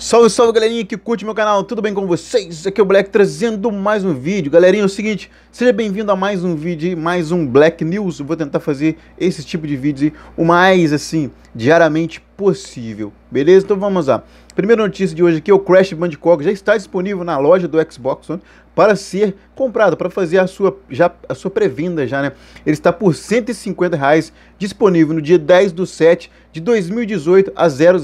Salve, salve galerinha que curte meu canal, tudo bem com vocês? Aqui é o Black trazendo mais um vídeo. Galerinha, é o seguinte, seja bem-vindo a mais um vídeo, mais um Black News. Eu vou tentar fazer esse tipo de vídeo o mais, assim, diariamente possível, beleza? Então vamos lá. Primeira notícia de hoje aqui é o Crash Bandicoot, já está disponível na loja do Xbox One para ser comprado, para fazer a sua, já, a sua pré-venda já, né? Ele está por 150 reais, disponível no dia 10 do 7 de 2018 a 000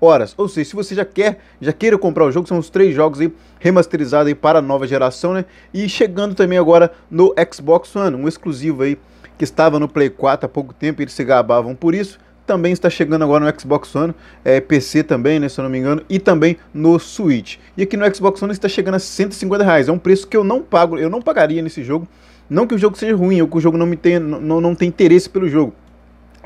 horas. Ou seja, se você já quer, já queira comprar o jogo, são os três jogos aí remasterizados aí para a nova geração, né? E chegando também agora no Xbox One, um exclusivo aí que estava no Play 4 há pouco tempo, eles se gabavam por isso. Também está chegando agora no Xbox One, é, PC também, né, se eu não me engano, e também no Switch. E aqui no Xbox One está chegando a 150 reais. É um preço que eu não pago, eu não pagaria nesse jogo. Não que o jogo seja ruim, ou que o jogo não, me tenha, não, não, não tenha interesse pelo jogo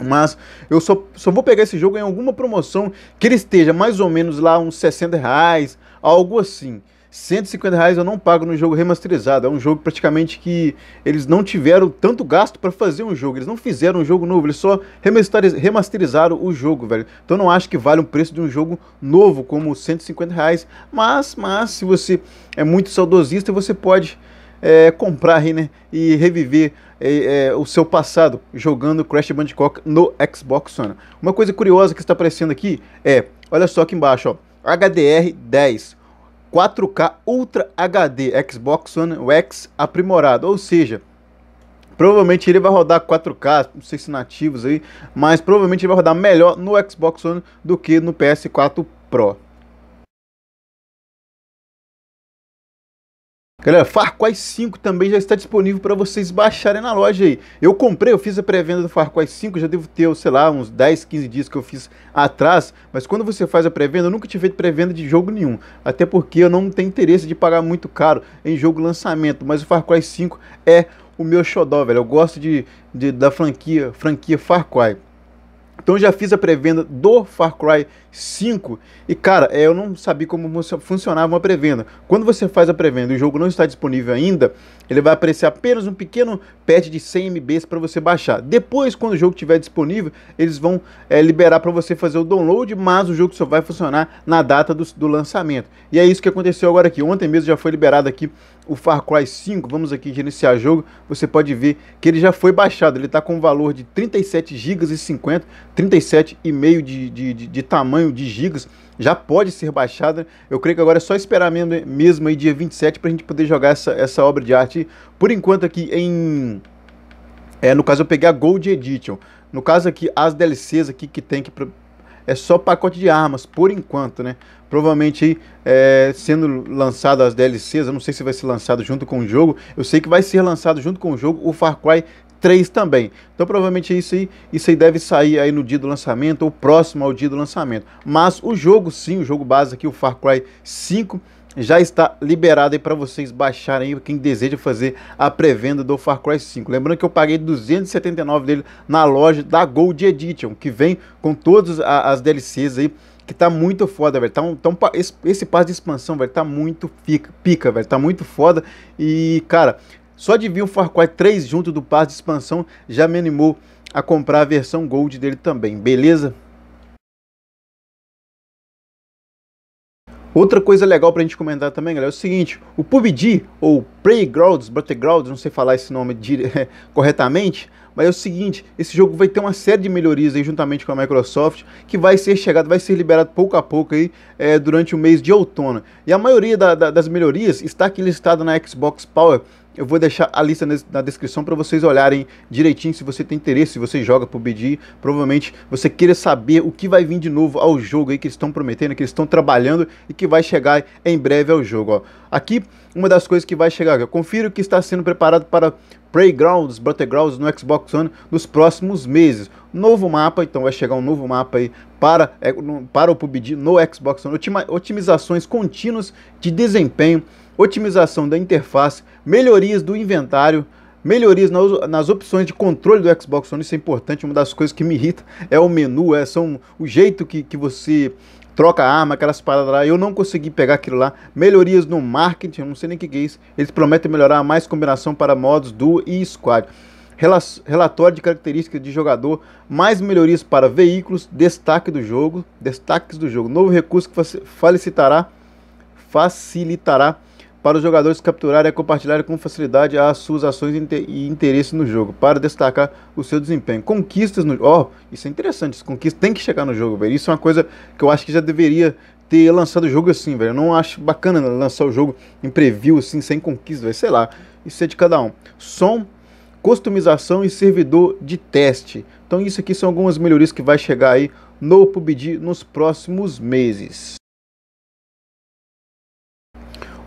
mas eu só, só vou pegar esse jogo em alguma promoção que ele esteja mais ou menos lá uns 60 reais, algo assim. 150 reais eu não pago no jogo remasterizado. É um jogo praticamente que eles não tiveram tanto gasto para fazer um jogo. Eles não fizeram um jogo novo, eles só remasterizaram o jogo, velho. Então não acho que vale o preço de um jogo novo como 150 reais. Mas, mas, se você é muito saudosista, você pode é, comprar aí, né, e reviver é, é, o seu passado jogando Crash Bandicoot no Xbox One. Uma coisa curiosa que está aparecendo aqui é, olha só aqui embaixo, ó, HDR 10, 4K Ultra HD, Xbox One X aprimorado, ou seja, Provavelmente ele vai rodar 4K, não sei se nativos aí, mas provavelmente ele vai rodar melhor no Xbox One do que no PS4 Pro. Galera, Far Cry 5 também já está disponível para vocês baixarem na loja aí. Eu comprei, eu fiz a pré-venda do Far Cry 5, já devo ter, sei lá, uns 10, 15 dias que eu fiz atrás. Mas quando você faz a pré-venda, eu nunca tive pré-venda de jogo nenhum. Até porque eu não tenho interesse de pagar muito caro em jogo lançamento. Mas o Far Cry 5 é o meu xodó, velho. Eu gosto de, de da franquia, franquia Far Cry. Então já fiz a pré-venda do Far Cry 5 e cara, é, eu não sabia como funcionava uma pré-venda. Quando você faz a pré-venda e o jogo não está disponível ainda, ele vai aparecer apenas um pequeno patch de 100 MBs para você baixar. Depois, quando o jogo estiver disponível, eles vão é, liberar para você fazer o download, mas o jogo só vai funcionar na data do, do lançamento. E é isso que aconteceu agora aqui. Ontem mesmo já foi liberado aqui o Far Cry 5, vamos aqui gerenciar jogo, você pode ver que ele já foi baixado, ele está com um valor de 37 GB e 50, 37,5 de, de, de, de tamanho de gigas, já pode ser baixada, eu creio que agora é só esperar mesmo, mesmo aí dia 27 para a gente poder jogar essa, essa obra de arte, por enquanto aqui em... É, no caso eu peguei a Gold Edition, no caso aqui, as DLCs aqui que tem que é só pacote de armas, por enquanto, né? Provavelmente é, sendo lançado as DLCs, eu não sei se vai ser lançado junto com o jogo, eu sei que vai ser lançado junto com o jogo o Far Cry 3 também. Então provavelmente isso aí, isso aí deve sair aí no dia do lançamento ou próximo ao dia do lançamento. Mas o jogo sim, o jogo base aqui, o Far Cry 5, já está liberado aí para vocês baixarem quem deseja fazer a pré-venda do Far Cry 5. Lembrando que eu paguei 279 dele na loja da Gold Edition, que vem com todas as DLCs aí que tá muito foda, velho. Tá um, tá um, esse, esse passo de expansão, velho, tá muito pica, pica, velho. Tá muito foda. E, cara, só de vir o Far Cry 3 junto do passo de expansão já me animou a comprar a versão Gold dele também, beleza? Outra coisa legal pra gente comentar também, galera, é o seguinte: o PUBG, ou Playgrounds, Battlegrounds, não sei falar esse nome de, corretamente, mas é o seguinte, esse jogo vai ter uma série de melhorias aí juntamente com a Microsoft, que vai ser chegado, vai ser liberado pouco a pouco aí é, durante o mês de outono. E a maioria da, da, das melhorias está aqui listada na Xbox Power, eu vou deixar a lista na descrição para vocês olharem direitinho se você tem interesse, se você joga PUBG, provavelmente você queira saber o que vai vir de novo ao jogo aí que eles estão prometendo, que eles estão trabalhando e que vai chegar em breve ao jogo. Ó. Aqui, uma das coisas que vai chegar, ó. confira o que está sendo preparado para Playgrounds, Battlegrounds no Xbox One nos próximos meses. Novo mapa, então vai chegar um novo mapa aí para, é, para o PUBG no Xbox One. Otimizações contínuas de desempenho, otimização da interface, melhorias do inventário, melhorias nas, opções de controle do Xbox One, isso é importante, uma das coisas que me irrita é o menu, é são o jeito que, que você troca arma, aquelas paradas lá. Eu não consegui pegar aquilo lá. Melhorias no marketing, não sei nem o que, que é isso. Eles prometem melhorar mais combinação para modos duo e squad. Relatório de características de jogador, mais melhorias para veículos, destaque do jogo, destaques do jogo, novo recurso que facilitará, facilitará para os jogadores capturarem e compartilharem com facilidade as suas ações e interesse no jogo, para destacar o seu desempenho. Conquistas no jogo. oh, isso é interessante, isso conquista tem que chegar no jogo, velho. Isso é uma coisa que eu acho que já deveria ter lançado o jogo assim, velho. Eu não acho bacana lançar o jogo em preview assim, sem conquista, velho. Sei lá, isso é de cada um. Som, customização e servidor de teste. Então isso aqui são algumas melhorias que vai chegar aí no PUBG nos próximos meses.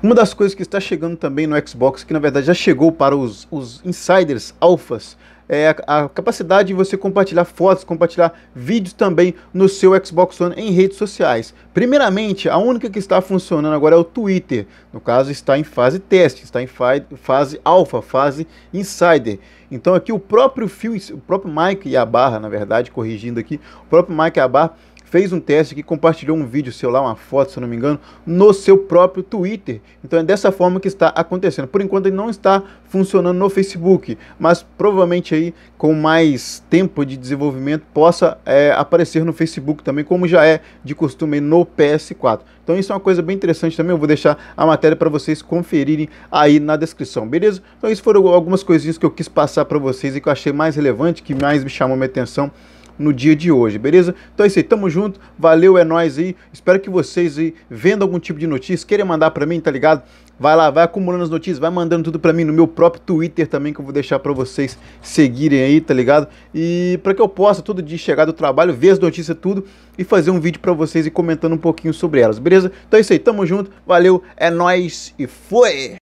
Uma das coisas que está chegando também no Xbox, que na verdade já chegou para os, os insiders alfas, é a, a, capacidade de você compartilhar fotos, compartilhar vídeos também no seu Xbox One em redes sociais. Primeiramente, a única que está funcionando agora é o Twitter. No caso, está em fase teste, está em fa fase alfa, fase insider. Então aqui o próprio Phil, o próprio Mike Yabarra, na verdade, corrigindo aqui, o próprio Mike Yabarra fez um teste que compartilhou um vídeo seu lá, uma foto, se eu não me engano, no seu próprio Twitter. Então é dessa forma que está acontecendo. Por enquanto ele não está funcionando no Facebook, mas provavelmente aí com mais tempo de desenvolvimento possa é, aparecer no Facebook também, como já é de costume no PS4. Então isso é uma coisa bem interessante também, eu vou deixar a matéria para vocês conferirem aí na descrição, beleza? Então isso foram algumas coisinhas que eu quis passar para vocês e que eu achei mais relevante, que mais me chamou minha atenção no dia de hoje, beleza? Então é isso aí, tamo junto, valeu, é nóis aí. Espero que vocês aí, vendo algum tipo de notícia, queiram mandar para mim, tá ligado? Vai lá, vai acumulando as notícias, vai mandando tudo para mim no meu próprio Twitter também, que eu vou deixar para vocês seguirem aí, tá ligado? E para que eu possa todo dia chegar do trabalho, ver as notícias tudo e fazer um vídeo para vocês e comentando um pouquinho sobre elas, beleza? Então é isso aí, tamo junto, valeu, é nós e foi.